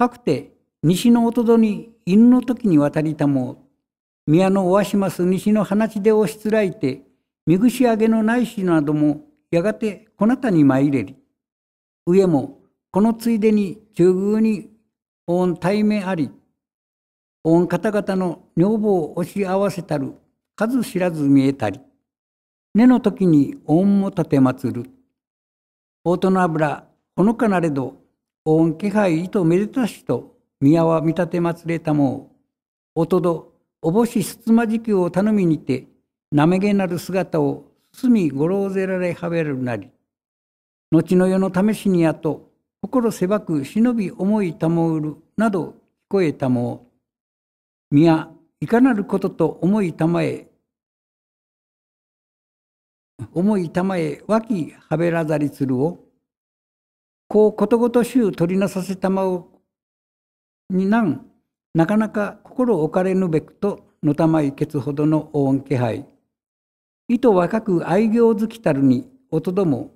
かくて西の音戸に犬の時に渡りたも宮のおわします西の放ちでをしつらいて見ぐし上げのないしなどもやがてこなたに参れり上もこのついでに中宮に御恩対面あり御方々の女房を押し合わせたる数知らず見えたり根の時に御も立てまつる大戸の油ほのかなれど恩気配意めでたしと宮は見立てまつれたもうおとどおぼしすつまじきを頼みにてなめげなる姿をすみごろうぜられはべるなり後の世の試しにやと心狭く忍び思いたもうるなど聞こえたもう宮いかなることと思いたまえ思いたまえわきはべらざりつるをこうことごとしゅう取りなさせたまをになんなかなか心置かれぬべくとのたまいけつほどの恩気配意図若く愛行好きたるにおとども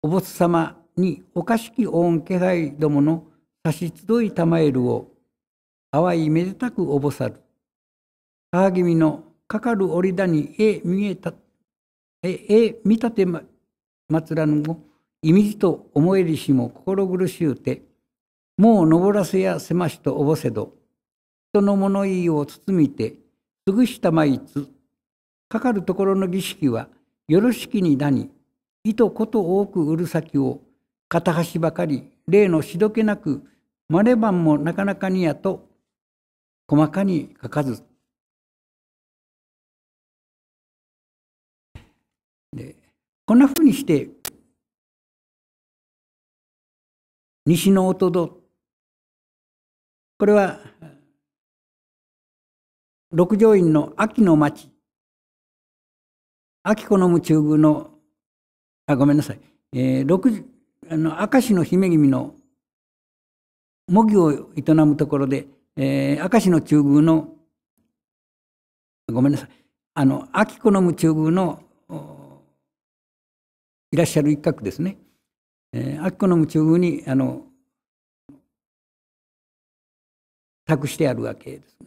おぼつ様におかしき恩気配どもの差し集いたまえるを淡いめでたくおぼさる母君のかかる折だにえ見えたええ見たてまつらぬも意味じと思えりしも心苦しゅうて、もう登らせやせましとおぼせど、人の物言いを包みて、すぐしたまいつ、かかるところの儀式は、よろしきになに、いとこと多く売る先を、片端ばかり、例のしどけなく、まればんもなかなかにやと、細かに書かず。でこんなふうにして西の音戸これは六条院の秋の町秋子の夢中宮のあごめんなさい、えー、六あの明石の姫君の模擬を営むところで、えー、明石の中宮のごめんなさいあの秋子の夢中宮のいらっしゃる一角ですねえー、アッの夢中にあの託してあるわけですが。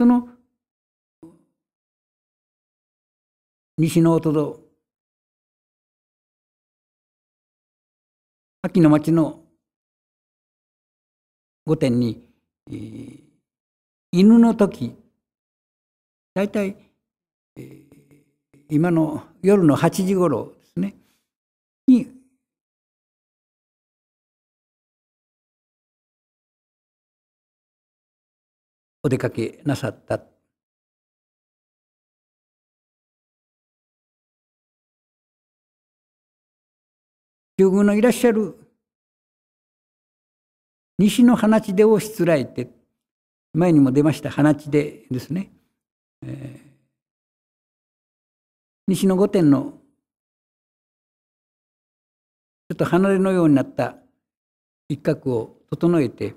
その西の音と秋の町の御殿に、えー、犬の時大体、えー、今の夜の8時ごろですねにお出かけなさった中宮のいらっしゃる西の花地でをしつらえて前にも出ました花地でですね、えー西の御殿のちょっと離れのようになった一角を整えて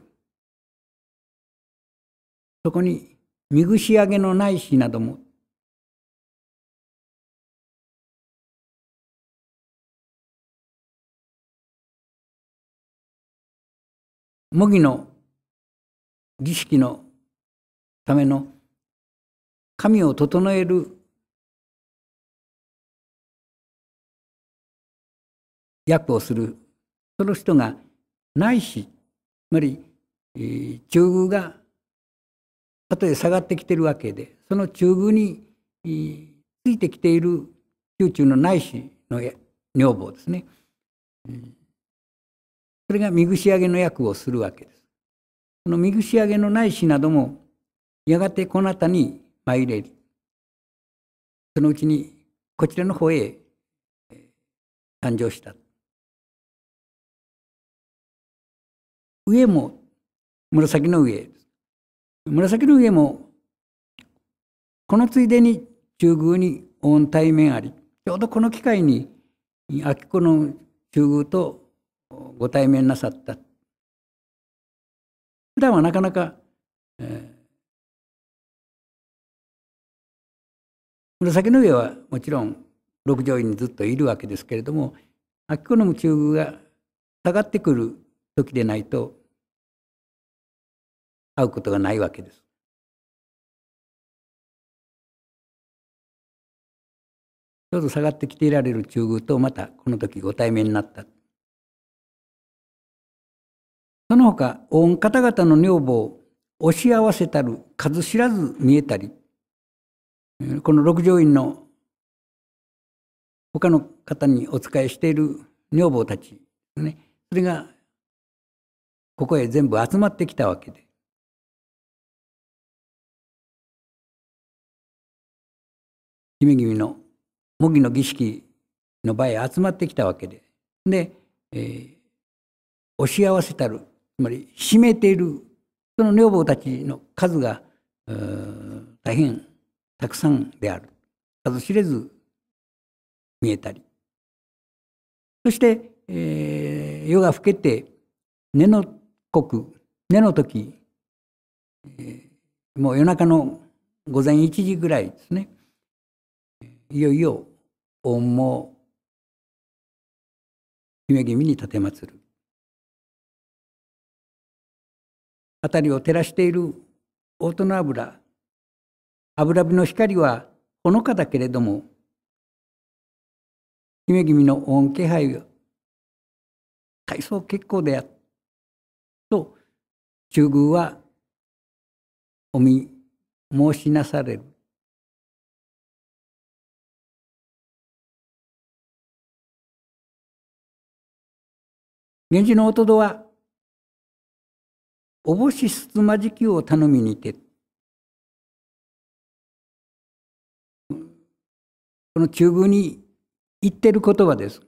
そこに見し上げのない日なども模擬の儀式のための神を整える訳をするその人がないしつまり、中宮がたとえ下がってきてるわけでその中宮に、ついてきている宮中の内しの女房ですね、うん、それが見串上げの役をするわけです。その見し上げの内しなどもやがてこなたに参れるそのうちにこちらの方へ誕生した上も紫の上です。紫の上もこのついでに中宮に御対面ありちょうどこの機会に明子の中宮とご対面なさった普段はなかなか、えー、紫の上はもちろん六条院にずっといるわけですけれども明子の中宮が下がってくる時でないと会うことがないわけです。ちょうど下がってきていられる中宮とまたこの時ご対面になった。その他、御方々の女房を押し合わせたる数知らず見えたり、この六条院の他の方にお仕えしている女房たち、ね、それがここへ全部集まってきたわけで、姫君の模擬の儀式の場へ集まってきたわけでで、えー、合わせたるつまり閉めているその女房たちの数が大変たくさんである数知れず見えたりそして、えー、夜が更けて根の刻根の時、えー、もう夜中の午前1時ぐらいですねいよいよ恩も姫君に奉る辺りを照らしている大人油油火の光はほのかだけれども姫君の恩気配は大層結構であっと中宮はお見申しなされる源氏の弟は、おぼしすつまじきを頼みにて、この中宮に言ってる言葉です。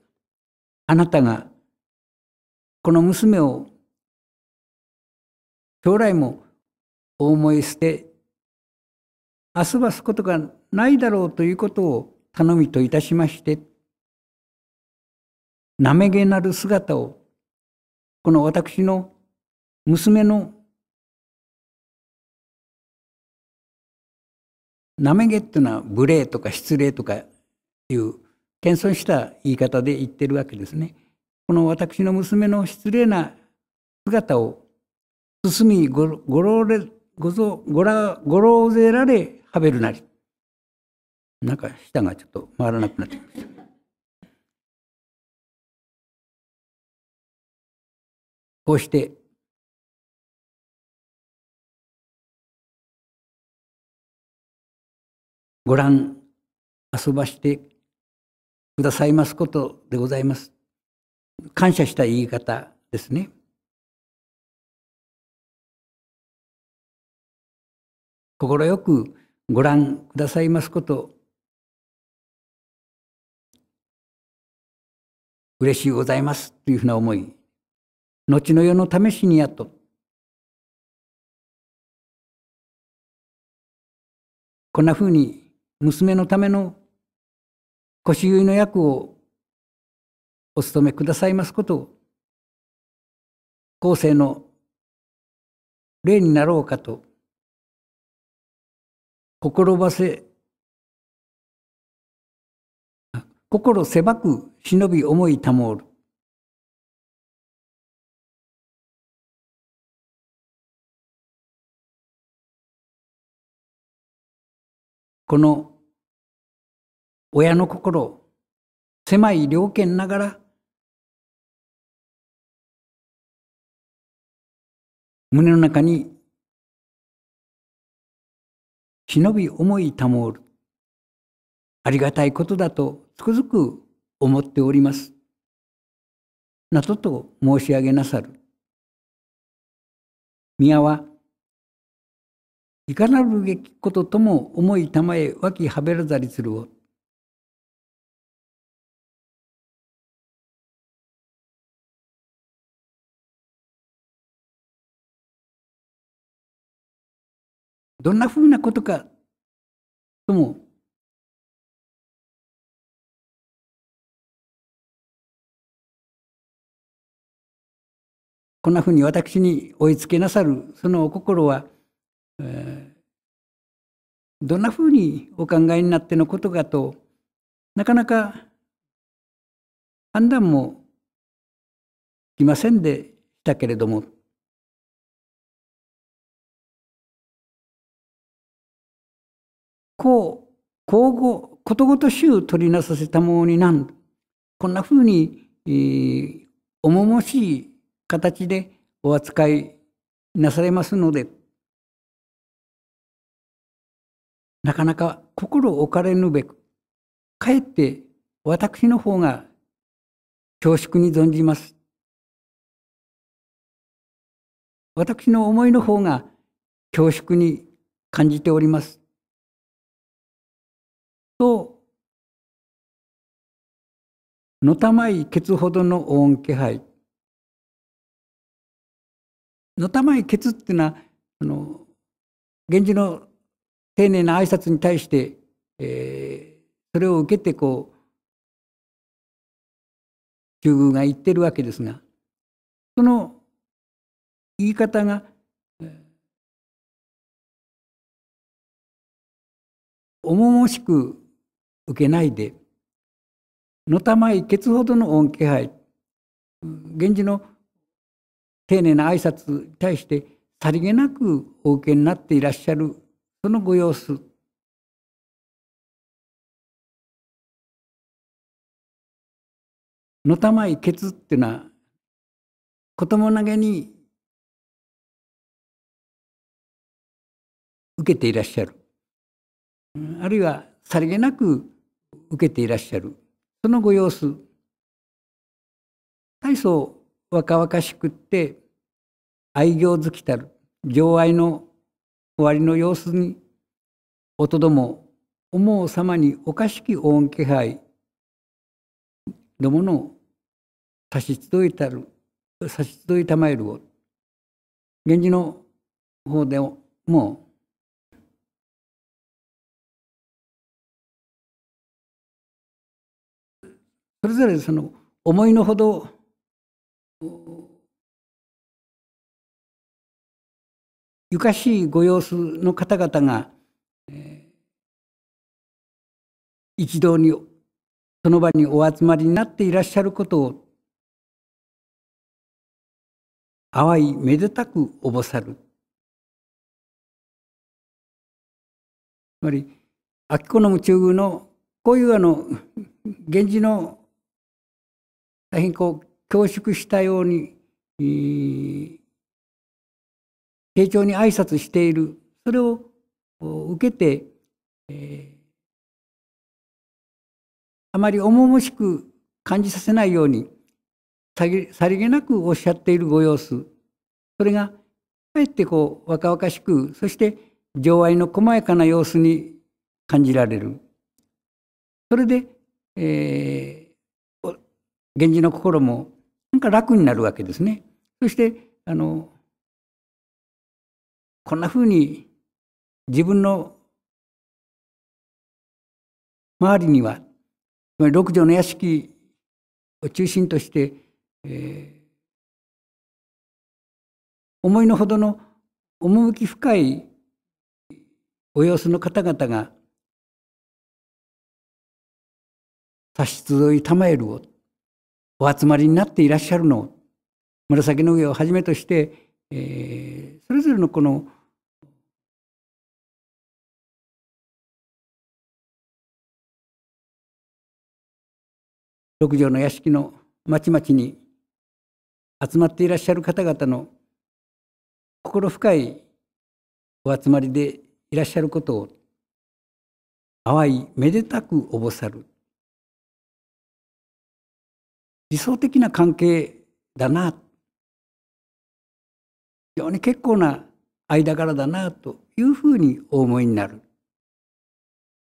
あなたが、この娘を、将来も大思い捨て、遊ばすことがないだろうということを頼みといたしまして、なめげなる姿をこの私の娘のなめげっていうのは無礼とか失礼とかいう謙遜した言い方で言ってるわけですね。この私の娘の失礼な姿を進みごごろれごぞごらごろぜられはべるなり。なんか舌がちょっと回らなくなってきました。こうしてご覧遊ばしてくださいますことでございます。感謝した言い方ですね。快くご覧くださいますこと嬉しいございますというふうな思い後の世のためしにやっと。こんなふうに娘のための腰結いの役をお務めくださいますことを後世の例になろうかと心ばせ心狭く忍び思いたもるこの親の心狭い良犬ながら胸の中に忍び思い保るありがたいことだとつくづく思っておりますなどと申し上げなさる宮はいかなるべきこととも思いたまえわきはべらざりするを。どんなふうなことかともこんなふうに私に追いつけなさるそのお心はえどんなふうにお考えになってのことかとなかなか判断もきませんでしたけれどもこう口語ことごとしゅう取りなさせたものになんこんなふうに、えー、重々しい形でお扱いなされますので。なかなか心置かれぬべく、かえって私の方が恐縮に存じます。私の思いの方が恐縮に感じております。と、のたまいケツほどの恩気配。のたまいケツっていうのは、あの、源氏の丁寧な挨拶に対して、えー、それを受けてこう中宮が言ってるわけですがその言い方が重々しく受けないでのたまいけつほどの恩気配源氏の丁寧な挨拶に対してさりげなくお受けになっていらっしゃるそのご様子のたまいけつっていうのは子供投げに受けていらっしゃるあるいはさりげなく受けていらっしゃるそのご様子大層若々しくって愛行好きたる情愛の終わりの様子におとども思う様におかしき恩気配どもの差し集いたる差し集いたまえるを源氏の方でもそれぞれその思いのほどゆかしいご様子の方々が、えー、一堂にその場にお集まりになっていらっしゃることを淡いめでたくおぼさる。つまり秋子の夢中のこういうあの源氏の大変こう恐縮したように、えー丁重に挨拶しているそれを受けて、えー、あまり重々しく感じさせないようにさりげなくおっしゃっているご様子それがかえってこう若々しくそして情愛の細やかな様子に感じられるそれで、えー、源氏の心もなんか楽になるわけですねそしてあのこんなふうに自分の周りには、六条の屋敷を中心として、えー、思いのほどの趣深いお様子の方々が差し集い玉えるをお集まりになっていらっしゃるのを紫の上をはじめとして、えー、それぞれのこの六条の屋敷の町々に集まっていらっしゃる方々の心深いお集まりでいらっしゃることを淡いめでたくおぼさる理想的な関係だな非常に結構な間柄だなというふうにお思いになる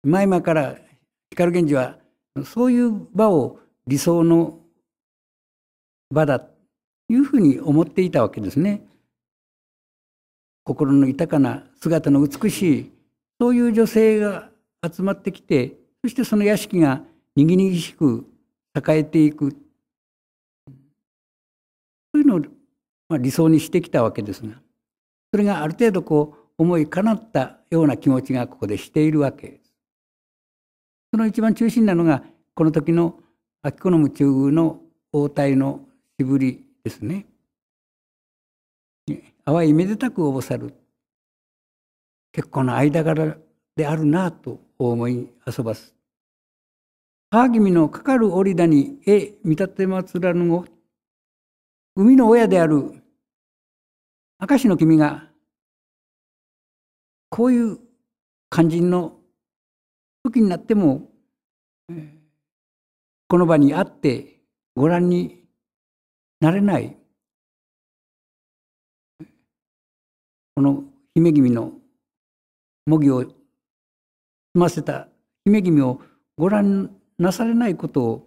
前々から光源氏はそういう場を理想の場だというふうに思っていたわけですね。心の豊かな姿の美しいそういう女性が集まってきてそしてその屋敷がにぎにぎしく栄えていくそういうのを、ま理想にしてきたわけですがそれがある程度こう思いかなったような気持ちがここでしているわけです。その一番中心なのがこの時の秋好む中宮の応対のしぶりですね。淡いめでたくおぼさる結構な間柄であるなと思い遊ばす。母君のかかる折だにえ見立てまつらぬを海の親である明石の君がこういう肝心の時になっても、えーこの場にあってご覧になれないこの姫君の模擬を済ませた姫君をご覧なされないことを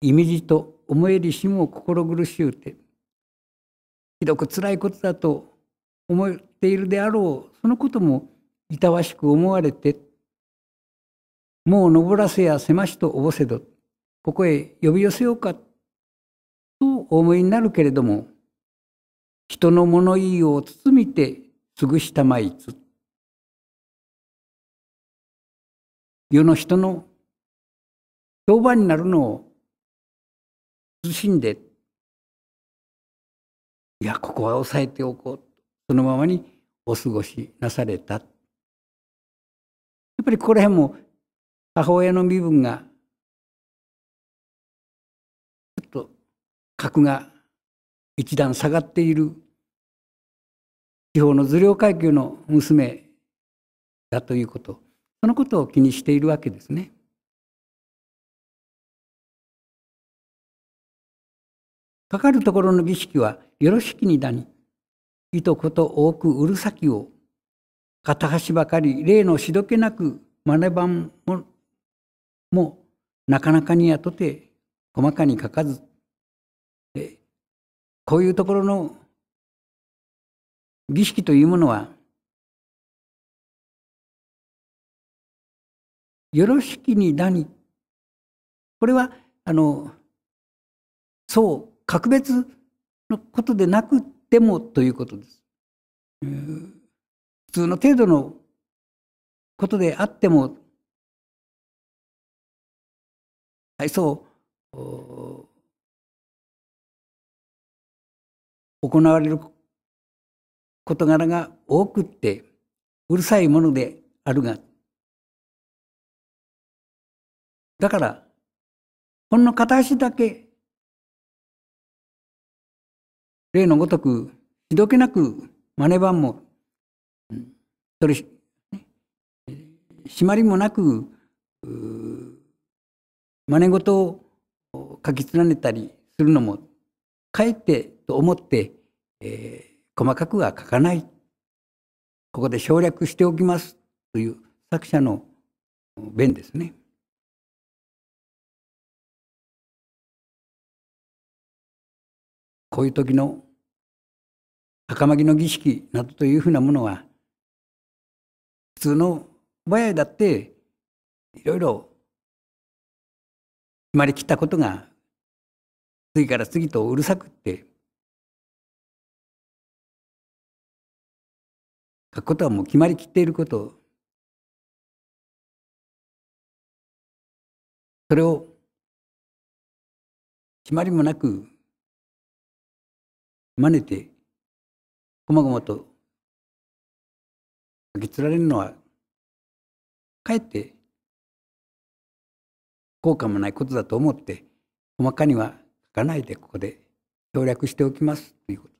意味じと思えりしも心苦しゅうてひどくつらいことだと思っているであろうそのこともいたわしく思われてもう登らせやせましとおぼせどここへ呼び寄せようかとお思いになるけれども人の物言いを包みてすぐしたまいつ世の人の評判になるのを慎んでいやここは抑えておこうそのままにお過ごしなされたやっぱりここら辺も母親の身分が格が一段下がっている地方の頭領階級の娘だということそのことを気にしているわけですね。かかるところの儀式はよろしきにだにいとこと多くうるさきを片端ばかり例のしどけなく真似版ももなかなかにやとて細かに書かずこういうところの儀式というものは、よろしきに何に。これは、あの、そう、格別のことでなくてもということです。普通の程度のことであっても、はい、そう、行われる事柄が多くってうるさいものであるがだからほんの片足だけ例のごとくひどけなくねばんもそれ締まりもなくねご事を書き連ねたりするのもかえってと思って、えー、細かくは書かない。ここで省略しておきますという作者の弁ですね。こういう時の袴牧の儀式などというふうなものは普通の小林だっていろいろ決まりきったことが次から次とうるさくって書くことはもう決まりきっていることそれを決まりもなく真似てこまごまと書きつられるのはかえって効果もないことだと思って細かにはかないでここで省略しておきますということ